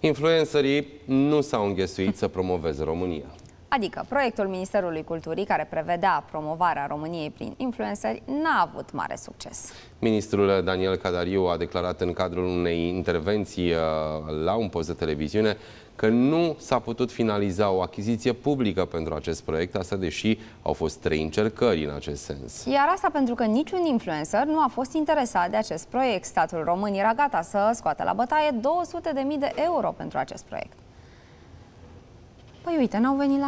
Influencerii nu s-au înghesuit să promoveze România. Adică proiectul Ministerului Culturii care prevedea promovarea României prin influenceri n-a avut mare succes. Ministrul Daniel Cadariu a declarat în cadrul unei intervenții uh, la un post de televiziune că nu s-a putut finaliza o achiziție publică pentru acest proiect, asta deși au fost trei încercări în acest sens. Iar asta pentru că niciun influencer nu a fost interesat de acest proiect. Statul român era gata să scoată la bătaie 200.000 de euro pentru acest proiect. Păi uite, n-au venit la